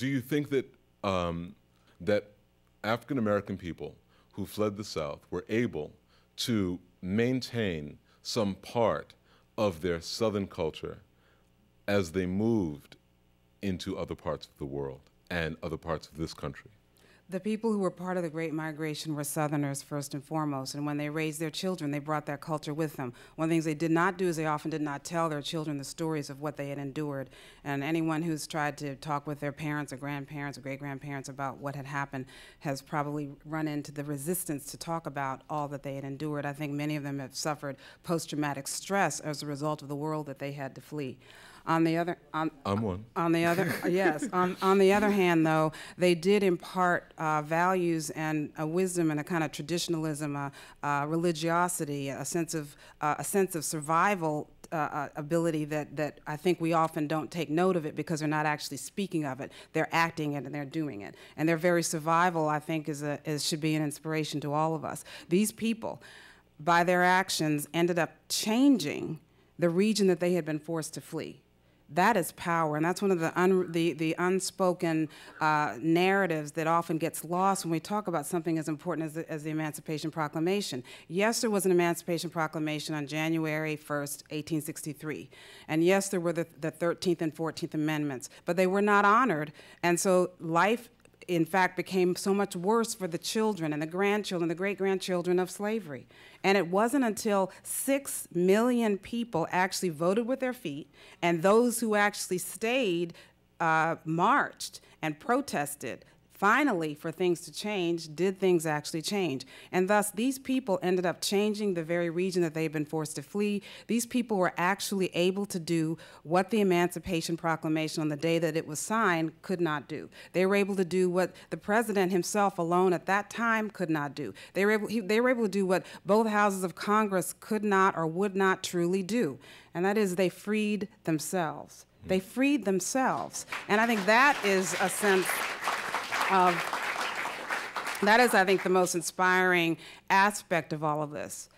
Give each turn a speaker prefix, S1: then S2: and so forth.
S1: do you think that um, that African American people who fled the South were able to maintain some part of their Southern culture as they moved into other parts of the world and other parts of this country?
S2: The people who were part of the Great Migration were Southerners first and foremost, and when they raised their children, they brought that culture with them. One of the things they did not do is they often did not tell their children the stories of what they had endured. And anyone who's tried to talk with their parents or grandparents or great grandparents about what had happened has probably run into the resistance to talk about all that they had endured. I think many of them have suffered post traumatic stress as a result of the world that they had to flee. On the other, on, I'm
S1: one. On the other, yes. On,
S2: on the other hand, though, they did impart uh, values and a wisdom and a kind of traditionalism, a, a religiosity, a sense of uh, a sense of survival uh, uh, ability that, that I think we often don't take note of it because they're not actually speaking of it. They're acting it and they're doing it. And their very survival, I think, is, a, is should be an inspiration to all of us. These people, by their actions, ended up changing the region that they had been forced to flee that is power, and that's one of the un, the, the unspoken uh, narratives that often gets lost when we talk about something as important as the, as the Emancipation Proclamation. Yes, there was an Emancipation Proclamation on January 1st, 1863, and yes, there were the, the 13th and 14th Amendments, but they were not honored, and so life in fact, became so much worse for the children and the grandchildren, the great grandchildren of slavery. And it wasn't until six million people actually voted with their feet, and those who actually stayed uh, marched and protested finally, for things to change, did things actually change? And thus, these people ended up changing the very region that they've been forced to flee. These people were actually able to do what the Emancipation Proclamation on the day that it was signed could not do. They were able to do what the president himself alone at that time could not do. They were able, he, they were able to do what both houses of Congress could not or would not truly do, and that is they freed themselves. They freed themselves. And I think that is a sense that is, I think, the most inspiring aspect of all of this.